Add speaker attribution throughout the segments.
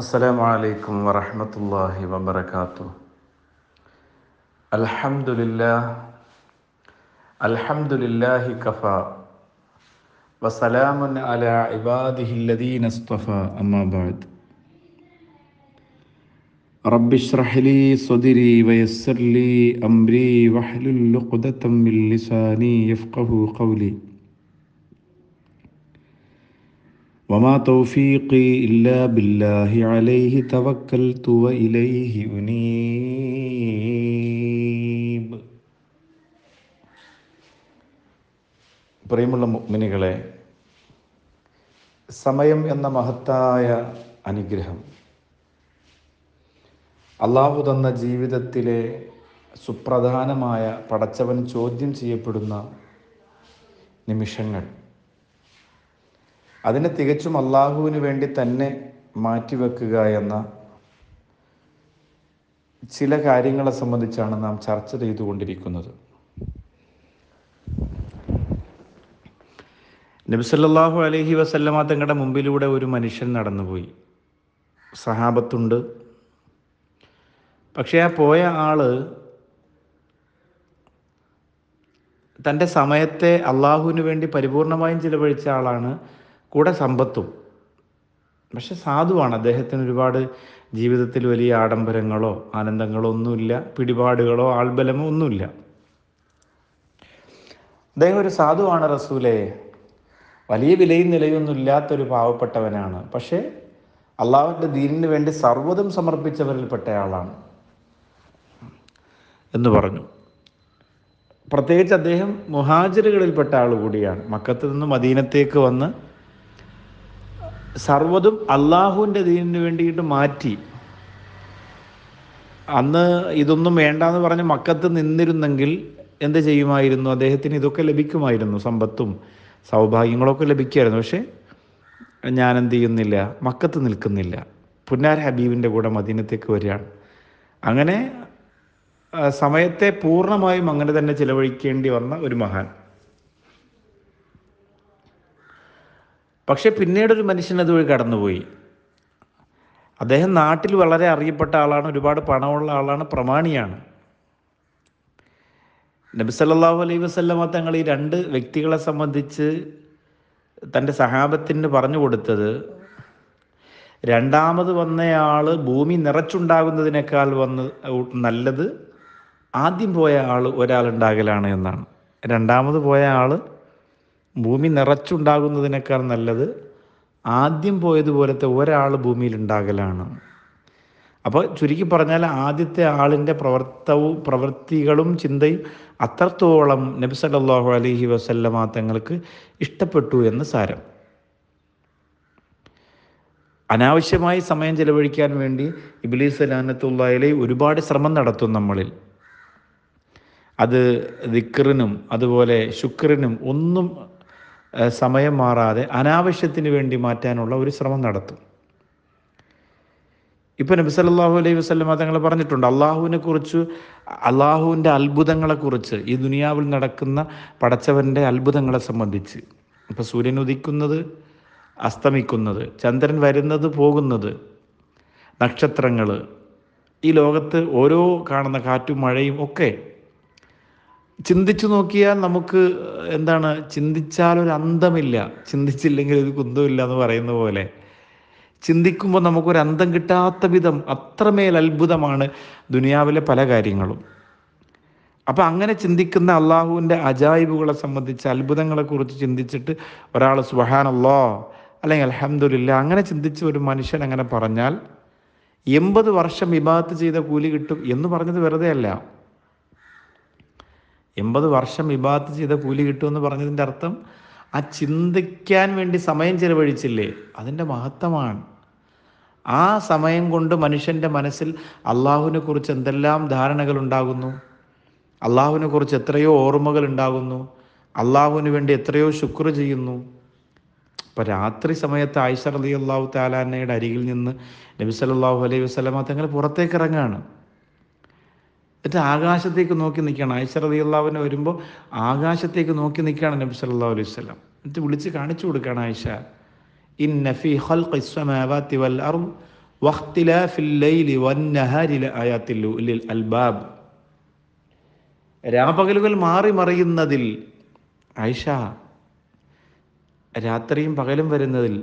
Speaker 1: السلام عليكم ورحمة الله وبركاته الحمد لله الحمد لله كفى وسلام على عباده الذين اصطفى أما بعد رب اشرح لي صدري ويسر لي أمري واحلل عقدة من لساني يفقه قولي وما توفيقي إلا بالله عليه توكلت وإليه أنيب പ്രിയമുള്ള മുഗ്മിനികളെ സമയം എന്ന മഹത്തായ അനുഗ്രഹം അള്ളാഹു തന്ന ജീവിതത്തിലെ സുപ്രധാനമായ പടച്ചവൻ ചോദ്യം ചെയ്യപ്പെടുന്ന നിമിഷങ്ങൾ അതിനെ തികച്ചും അള്ളാഹുവിന് വേണ്ടി തന്നെ മാറ്റിവെക്കുക എന്ന ചില കാര്യങ്ങളെ സംബന്ധിച്ചാണ് നാം ചർച്ച ചെയ്തുകൊണ്ടിരിക്കുന്നത് നബിസല്ലാഹു അലഹി വസല്ലമ തങ്ങളുടെ മുമ്പിലൂടെ ഒരു മനുഷ്യൻ നടന്നുപോയി സഹാബത്തുണ്ട് പക്ഷേ ആ പോയ ആള് തൻ്റെ സമയത്തെ അള്ളാഹുവിന് വേണ്ടി പരിപൂർണമായും ചിലവഴിച്ച ആളാണ് കൂടെ സമ്പത്തും പക്ഷെ സാധുവാണ് അദ്ദേഹത്തിന് ഒരുപാട് ജീവിതത്തിൽ വലിയ ആഡംബരങ്ങളോ ആനന്ദങ്ങളോ ഒന്നുമില്ല പിടിപാടുകളോ ആൾബലമോ ഒന്നുമില്ല അദ്ദേഹം ഒരു സാധുവാണ് റസൂലെ വലിയ വിലയും നിലയൊന്നും ഇല്ലാത്തൊരു പാവപ്പെട്ടവനാണ് പക്ഷേ അള്ളാഹുവിൻ്റെ ദീനിന് വേണ്ടി സർവ്വതും സമർപ്പിച്ചവരിൽപ്പെട്ടയാളാണ് എന്ന് പറഞ്ഞു പ്രത്യേകിച്ച് അദ്ദേഹം മുഹാജിറുകളിൽപ്പെട്ട ആൾ കൂടിയാണ് മക്കത്ത് നിന്ന് മദീനത്തേക്ക് വന്ന് സർവ്വതും അള്ളാഹുവിൻ്റെ ദീനിന് വേണ്ടിയിട്ട് മാറ്റി അന്ന് ഇതൊന്നും എന്ന് പറഞ്ഞ് മക്കത്ത് നിന്നിരുന്നെങ്കിൽ എന്ത് ചെയ്യുമായിരുന്നു അദ്ദേഹത്തിന് ഇതൊക്കെ ലഭിക്കുമായിരുന്നു സമ്പത്തും സൗഭാഗ്യങ്ങളൊക്കെ ലഭിക്കുമായിരുന്നു പക്ഷേ ഞാൻ എന്ത് ചെയ്യുന്നില്ല മക്കത്ത് നിൽക്കുന്നില്ല പുന്നാർ ഹബീബിൻ്റെ കൂടെ മദീനത്തേക്ക് വരികയാണ് അങ്ങനെ സമയത്തെ പൂർണ്ണമായും അങ്ങനെ തന്നെ ചിലവഴിക്കേണ്ടി വന്ന ഒരു മഹാൻ പക്ഷേ പിന്നീട് ഒരു മനുഷ്യൻ അതുവഴി കടന്നുപോയി അദ്ദേഹം നാട്ടിൽ വളരെ അറിയപ്പെട്ട ആളാണ് ഒരുപാട് പണമുള്ള ആളാണ് പ്രമാണിയാണ് നബി സല്ലാഹു അലൈഹി വസ്ലമ തങ്ങൾ ഈ രണ്ട് വ്യക്തികളെ സംബന്ധിച്ച് തൻ്റെ സഹാബത്തിന് പറഞ്ഞു കൊടുത്തത് രണ്ടാമത് വന്നയാൾ ഭൂമി നിറച്ചുണ്ടാകുന്നതിനേക്കാൾ വന്ന് നല്ലത് ആദ്യം പോയ ആൾ ഒരാളുണ്ടാകലാണ് എന്നാണ് രണ്ടാമത് പോയ ആൾ ഭൂമി നിറച്ചുണ്ടാകുന്നതിനേക്കാൾ നല്ലത് ആദ്യം പോയതുപോലത്തെ ഒരാൾ ഭൂമിയിൽ ഉണ്ടാകലാണ് അപ്പോൾ ചുരുക്കി പറഞ്ഞാൽ ആദ്യത്തെ ആളിൻ്റെ പ്രവർത്തവും പ്രവൃത്തികളും ചിന്തയും അത്രത്തോളം നബി സല്ലാഹു അലഹി വസല്ലമ തങ്ങൾക്ക് ഇഷ്ടപ്പെട്ടു എന്ന് സാരം അനാവശ്യമായി സമയം ചെലവഴിക്കാൻ വേണ്ടി ഇബ്ലീസ് ലാനത്തുള്ളയിലെ ഒരുപാട് ശ്രമം നടത്തും നമ്മളിൽ അത് ദിക്കറിനും അതുപോലെ ശുക്രനും ഒന്നും സമയം മാറാതെ അനാവശ്യത്തിന് വേണ്ടി മാറ്റാനുള്ള ഒരു ശ്രമം നടത്തും ഇപ്പൊ നബി സല്ലാഹു അലൈഹി വസ്ലം തങ്ങൾ പറഞ്ഞിട്ടുണ്ട് അള്ളാഹുവിനെ കുറിച്ച് അള്ളാഹുവിൻ്റെ അത്ഭുതങ്ങളെക്കുറിച്ച് ഈ ദുനിയാവിൽ നടക്കുന്ന പടച്ചവൻ്റെ അത്ഭുതങ്ങളെ സംബന്ധിച്ച് ഇപ്പം സൂര്യൻ ഉദിക്കുന്നത് അസ്തമിക്കുന്നത് ചന്ദ്രൻ വരുന്നത് പോകുന്നത് നക്ഷത്രങ്ങൾ ഈ ലോകത്ത് ഓരോ കാണുന്ന കാറ്റും മഴയും ഒക്കെ ചിന്തിച്ചു നോക്കിയാൽ നമുക്ക് എന്താണ് ചിന്തിച്ചാൽ ഒരു അന്തമില്ല ചിന്തിച്ചില്ലെങ്കിൽ ഒരു കുന്തമില്ല എന്ന് പറയുന്ന പോലെ ചിന്തിക്കുമ്പോൾ നമുക്കൊരു അന്തം കിട്ടാത്ത വിധം അത്രമേൽ അത്ഭുതമാണ് ദുനിയാവിലെ പല കാര്യങ്ങളും അപ്പം അങ്ങനെ ചിന്തിക്കുന്ന അള്ളാഹുവിൻ്റെ അജായിബുകളെ സംബന്ധിച്ച് അത്ഭുതങ്ങളെക്കുറിച്ച് ചിന്തിച്ചിട്ട് ഒരാൾ സുഹാനല്ലോ അല്ലെങ്കിൽ അലഹമ്മദില്ല അങ്ങനെ ചിന്തിച്ച ഒരു മനുഷ്യൻ അങ്ങനെ പറഞ്ഞാൽ എൺപത് വർഷം വിവാഹത്ത് ചെയ്ത കൂലി കിട്ടും എന്ന് പറഞ്ഞത് വെറുതെ അല്ല എൺപത് വർഷം വിഭാഗത്ത് ചെയ്ത കൂലി കിട്ടുമെന്ന് പറഞ്ഞതിൻ്റെ അർത്ഥം ആ ചിന്തിക്കാൻ വേണ്ടി സമയം ചെലവഴിച്ചില്ലേ അതിൻ്റെ മഹത്വമാണ് ആ സമയം കൊണ്ട് മനുഷ്യൻ്റെ മനസ്സിൽ അള്ളാഹുവിനെ കുറിച്ച് എന്തെല്ലാം ധാരണകൾ ഉണ്ടാകുന്നു അള്ളാഹുവിനെ കുറിച്ച് എത്രയോ ഓർമ്മകൾ ഉണ്ടാകുന്നു അള്ളാഹുവിന് വേണ്ടി എത്രയോ ശുക്ർ ചെയ്യുന്നു ഇപ്പം രാത്രി സമയത്ത് ആയിഷ അലി അള്ളാഹു താലാനയുടെ അരികിൽ നിന്ന് നബി അലൈഹി വസ്ലമ തങ്ങൾ പുറത്തേക്ക് ഇറങ്ങുകയാണ് എന്നിട്ട് ആകാശത്തേക്ക് നോക്കി നിൽക്കുകയാണ് ആയിഷ റതിയുള്ളവനെ വരുമ്പോൾ ആകാശത്തേക്ക് നോക്കി നിൽക്കുകയാണ് നബി സല്ലാ അലൈഹി സ്വലം എന്നിട്ട് വിളിച്ച് കാണിച്ചു കൊടുക്കുകയാണ് ആയിഷ ഇൻ നഫി ഹൽ ഇസ്വമാവാത്തി വൽ അർ ലിൽ അൽബാബ് രാപകലുകൾ മാറി മറിയുന്നതിൽ ആയിഷ രാത്രിയും പകലും വരുന്നതിൽ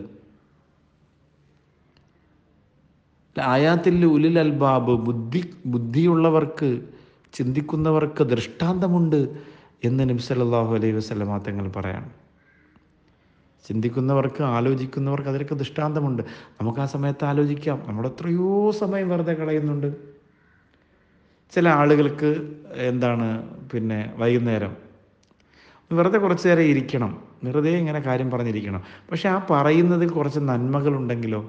Speaker 1: ആയാത്തിൽ ഉലിൽ അൽബാബ് ബുദ്ധി ബുദ്ധിയുള്ളവർക്ക് ചിന്തിക്കുന്നവർക്ക് ദൃഷ്ടാന്തമുണ്ട് എന്ന് നബ്സല്ലാഹു അലൈഹി വസ്ലമാ തങ്ങൾ പറയാണ് ചിന്തിക്കുന്നവർക്ക് ആലോചിക്കുന്നവർക്ക് അതിലൊക്കെ ദൃഷ്ടാന്തമുണ്ട് നമുക്ക് ആ സമയത്ത് ആലോചിക്കാം നമ്മുടെ എത്രയോ സമയം വെറുതെ കളയുന്നുണ്ട് ചില ആളുകൾക്ക് എന്താണ് പിന്നെ വൈകുന്നേരം വെറുതെ കുറച്ചു നേരം ഇരിക്കണം വെറുതെ ഇങ്ങനെ കാര്യം പറഞ്ഞിരിക്കണം പക്ഷെ ആ പറയുന്നതിൽ കുറച്ച് നന്മകളുണ്ടെങ്കിലോ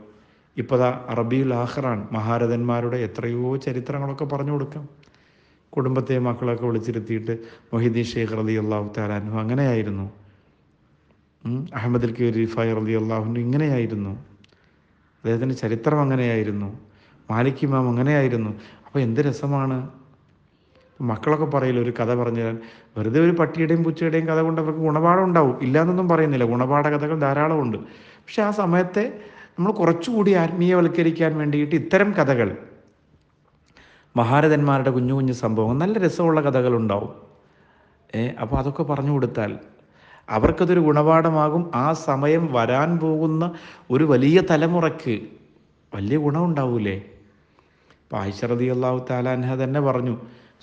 Speaker 1: ഇപ്പോൾ ദാ അറബിയിൽ ആഹ്റാൻ മഹാരഥന്മാരുടെ എത്രയോ ചരിത്രങ്ങളൊക്കെ പറഞ്ഞു കൊടുക്കാം കുടുംബത്തെ മക്കളൊക്കെ വിളിച്ചിരുത്തിയിട്ട് മൊഹിദ്ദീൻ ഷെയ്ഖ് റലി അള്ളാഹു താലാനു അങ്ങനെയായിരുന്നു അഹമ്മദ് കെ ഫൈ റലി അള്ളാഹുനു ഇങ്ങനെയായിരുന്നു അദ്ദേഹത്തിൻ്റെ ചരിത്രം അങ്ങനെയായിരുന്നു മാലിക് ഇമാം അങ്ങനെയായിരുന്നു അപ്പോൾ എന്ത് രസമാണ് മക്കളൊക്കെ പറയില്ല ഒരു കഥ പറഞ്ഞു തരാൻ വെറുതെ ഒരു പട്ടിയുടെയും പൂച്ചയുടെയും കഥ കൊണ്ട് അവർക്ക് ഗുണപാഠം ഉണ്ടാവും ഇല്ലാന്നൊന്നും പറയുന്നില്ല ഗുണപാഠ കഥകൾ ധാരാളമുണ്ട് പക്ഷെ ആ സമയത്തെ നമ്മൾ കുറച്ചുകൂടി ആത്മീയവൽക്കരിക്കാൻ വേണ്ടിയിട്ട് ഇത്തരം കഥകൾ മഹാരഥന്മാരുടെ കുഞ്ഞു കുഞ്ഞു സംഭവങ്ങൾ നല്ല രസമുള്ള കഥകളുണ്ടാവും ഏ അപ്പോൾ അതൊക്കെ പറഞ്ഞു കൊടുത്താൽ അവർക്കതൊരു ഗുണപാഠമാകും ആ സമയം വരാൻ പോകുന്ന ഒരു വലിയ തലമുറയ്ക്ക് വലിയ ഗുണമുണ്ടാവൂലേ അപ്പോൾ ആയിഷ അള്ളാഹു താലാൻഹ തന്നെ പറഞ്ഞു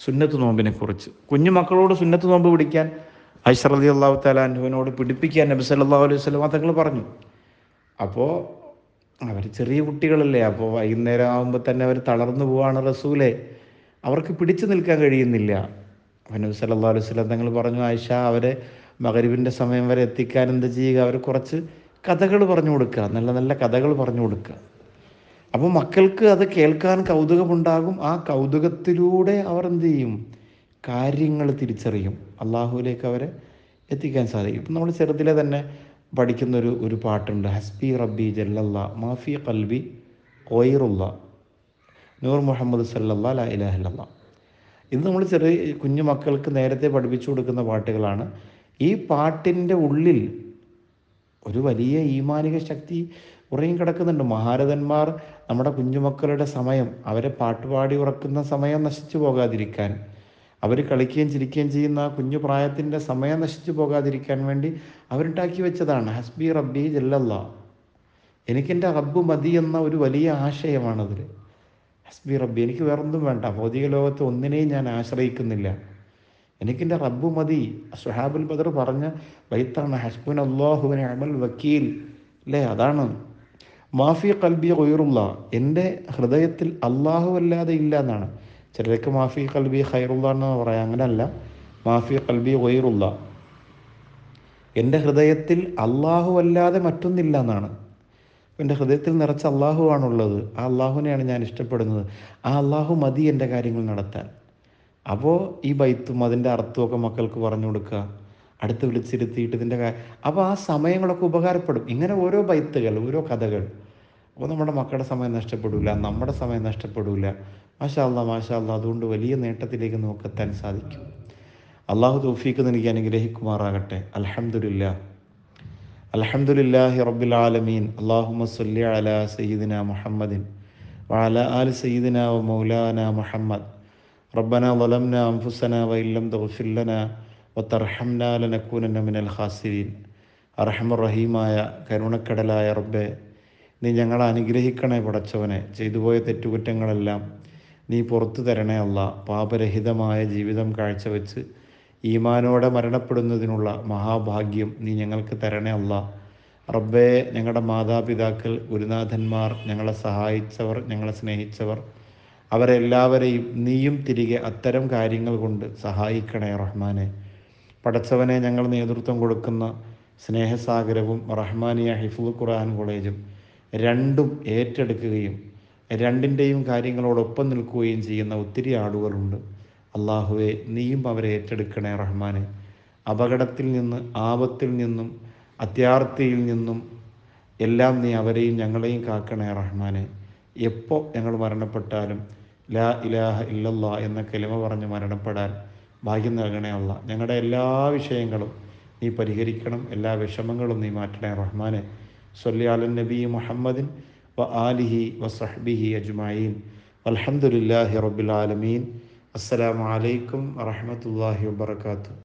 Speaker 1: സുന്നത്ത് നോമ്പിനെക്കുറിച്ച് കുഞ്ഞു മക്കളോട് സുന്നത്ത് നോമ്പ് പിടിക്കാൻ ആയിഷ അള്ളാഹു താലാൻഹുവിനോട് പിടിപ്പിക്കാൻ നബി സല്ലാ അലൈഹി സ്വലം തങ്ങൾ പറഞ്ഞു അപ്പോൾ അവർ ചെറിയ കുട്ടികളല്ലേ അപ്പോൾ വൈകുന്നേരം ആകുമ്പോൾ തന്നെ അവർ തളർന്നു പോവാണ് റസൂലെ അവർക്ക് പിടിച്ചു നിൽക്കാൻ കഴിയുന്നില്ല നബി സല്ലാ അലൈഹി തങ്ങൾ പറഞ്ഞു ആയിഷ അവരെ മകരുവിൻ്റെ സമയം വരെ എത്തിക്കാൻ എന്ത് ചെയ്യുക അവർ കുറച്ച് കഥകൾ പറഞ്ഞു കൊടുക്കുക നല്ല നല്ല കഥകൾ പറഞ്ഞു കൊടുക്കുക അപ്പോൾ മക്കൾക്ക് അത് കേൾക്കാൻ കൗതുകമുണ്ടാകും ആ കൗതുകത്തിലൂടെ അവർ എന്ത് ചെയ്യും കാര്യങ്ങൾ തിരിച്ചറിയും അള്ളാഹുവിലേക്ക് അവരെ എത്തിക്കാൻ സാധിക്കും ഇപ്പം നമ്മൾ ചെറുതിലെ തന്നെ പഠിക്കുന്നൊരു ഒരു പാട്ടുണ്ട് ഹസ്ബി റബ്ബി ജല്ലല്ല മാഫി കൽബി ഒയറുള്ള നൂർ മുഹമ്മദ് സല്ലല്ല ലാ ഇലഹല്ല ഇത് നമ്മൾ ചെറിയ കുഞ്ഞു മക്കൾക്ക് നേരത്തെ പഠിപ്പിച്ചു കൊടുക്കുന്ന പാട്ടുകളാണ് ഈ പാട്ടിൻ്റെ ഉള്ളിൽ ഒരു വലിയ ഈമാനിക ശക്തി ഉറങ്ങി കിടക്കുന്നുണ്ട് മഹാരഥന്മാർ നമ്മുടെ കുഞ്ഞുമക്കളുടെ സമയം അവരെ പാട്ടുപാടി ഉറക്കുന്ന സമയം നശിച്ചു പോകാതിരിക്കാൻ അവർ കളിക്കുകയും ചിരിക്കുകയും ചെയ്യുന്ന ആ കുഞ്ഞു പ്രായത്തിൻ്റെ സമയം നശിച്ചു പോകാതിരിക്കാൻ വേണ്ടി അവരുണ്ടാക്കി വെച്ചതാണ് ഹസ്ബി റബ്ബി ജല്ലല്ല എനിക്കെൻ്റെ റബ്ബ് മതി എന്ന ഒരു വലിയ ആശയമാണതിൽ ഹസ്ബി റബ്ബി എനിക്ക് വേറൊന്നും വേണ്ട ഭൗതിക ലോകത്തെ ഒന്നിനെയും ഞാൻ ആശ്രയിക്കുന്നില്ല എനിക്കെൻ്റെ റബ്ബ് മതി സുഹാബുൽ ബദർ പറഞ്ഞ ബൈത്താണ് ഹസ്ബുൻ അള്ളാഹുബിൻ അമൽ വക്കീൽ അല്ലേ അതാണ് മാഫി കൽബി ഒയറുള്ള എൻ്റെ ഹൃദയത്തിൽ അല്ലാഹു അല്ലാതെ ഇല്ല എന്നാണ് ചിലർക്ക് മാഫി കൽബി ഹൈറുള്ള എന്ന് പറയാം അങ്ങനല്ല മാഫി കൽബി വൈറുള്ള എൻ്റെ ഹൃദയത്തിൽ അള്ളാഹു അല്ലാതെ മറ്റൊന്നില്ല എന്നാണ് എൻ്റെ ഹൃദയത്തിൽ നിറച്ച ആണുള്ളത് ആ അള്ളാഹുവിനെയാണ് ഞാൻ ഇഷ്ടപ്പെടുന്നത് ആ അള്ളാഹു മതി എൻ്റെ കാര്യങ്ങൾ നടത്താൻ അപ്പോൾ ഈ ബൈത്തും അതിൻ്റെ അർത്ഥമൊക്കെ മക്കൾക്ക് പറഞ്ഞു കൊടുക്കുക അടുത്ത് വിളിച്ചിരുത്തിയിട്ട് ഇതിൻ്റെ കാര്യം അപ്പോൾ ആ സമയങ്ങളൊക്കെ ഉപകാരപ്പെടും ഇങ്ങനെ ഓരോ ബൈത്തുകൾ ഓരോ കഥകൾ അപ്പോൾ നമ്മുടെ മക്കളുടെ സമയം നഷ്ടപ്പെടില്ല നമ്മുടെ സമയം നഷ്ടപ്പെടില്ല മാഷാല്ല മാഷാല്ല അതുകൊണ്ട് വലിയ നേട്ടത്തിലേക്ക് നോക്കെത്താൻ സാധിക്കും അള്ളാഹു തൗഫീഖ് നൽകി അനുഗ്രഹിക്കുമാറാകട്ടെ അലഹമുല്ല അലഹമുല്ലാഹി റബ്ബിൽ ആലമീൻ അള്ളാഹുമ സല്ലി അല സയ്യിദിന മുഹമ്മദിൻ وعلى آل سيدنا ومولانا محمد ربنا ظلمنا أنفسنا وإن لم تغفر لنا وترحمنا അർഹമർ റഹീമായ കരുണക്കടലായ റബ്ബെ നീ ഞങ്ങളെ അനുഗ്രഹിക്കണേ പടച്ചവനെ ചെയ്തുപോയ തെറ്റുകുറ്റങ്ങളെല്ലാം നീ പുറത്തു തരണേ അല്ല പാപരഹിതമായ ജീവിതം കാഴ്ചവെച്ച് ഈമാനോടെ മരണപ്പെടുന്നതിനുള്ള മഹാഭാഗ്യം നീ ഞങ്ങൾക്ക് തരണേ അല്ല റബ്ബേ ഞങ്ങളുടെ മാതാപിതാക്കൾ ഗുരുനാഥന്മാർ ഞങ്ങളെ സഹായിച്ചവർ ഞങ്ങളെ സ്നേഹിച്ചവർ അവരെല്ലാവരെയും നീയും തിരികെ അത്തരം കാര്യങ്ങൾ കൊണ്ട് സഹായിക്കണേ റഹ്മാനെ പടച്ചവനെ ഞങ്ങൾ നേതൃത്വം കൊടുക്കുന്ന സ്നേഹസാഗരവും റഹ്മാനിയ ഹിഫുൽ ഖുർആൻ കോളേജും രണ്ടും ഏറ്റെടുക്കുകയും രണ്ടിൻ്റെയും കാര്യങ്ങളോടൊപ്പം നിൽക്കുകയും ചെയ്യുന്ന ഒത്തിരി ആളുകളുണ്ട് അള്ളാഹുവെ നീയും അവരെ ഏറ്റെടുക്കണേ റഹ്മാനെ അപകടത്തിൽ നിന്ന് ആപത്തിൽ നിന്നും അത്യാർത്ഥിയിൽ നിന്നും എല്ലാം നീ അവരെയും ഞങ്ങളെയും കാക്കണേ റഹ്മാനെ എപ്പോൾ ഞങ്ങൾ മരണപ്പെട്ടാലും ലാ ഇലാഹ ഇല്ലല്ലാ എന്ന കെലിമ പറഞ്ഞ് മരണപ്പെടാൻ ഭാഗ്യം നൽകണേ അല്ല ഞങ്ങളുടെ എല്ലാ വിഷയങ്ങളും നീ പരിഹരിക്കണം എല്ലാ വിഷമങ്ങളും നീ മാറ്റണേ റഹ്മാനെ സൊല്ലിയാലൻ നബി മുഹമ്മദിൻ വ ആലിഹി വസഹ്ബിഹി അജ്മീൻ അലഹമുല്ലാഹി റബുലാലമീൻ അസ്സലാമലൈക്കും വറഹമത്തല്ലാഹി വാത്തു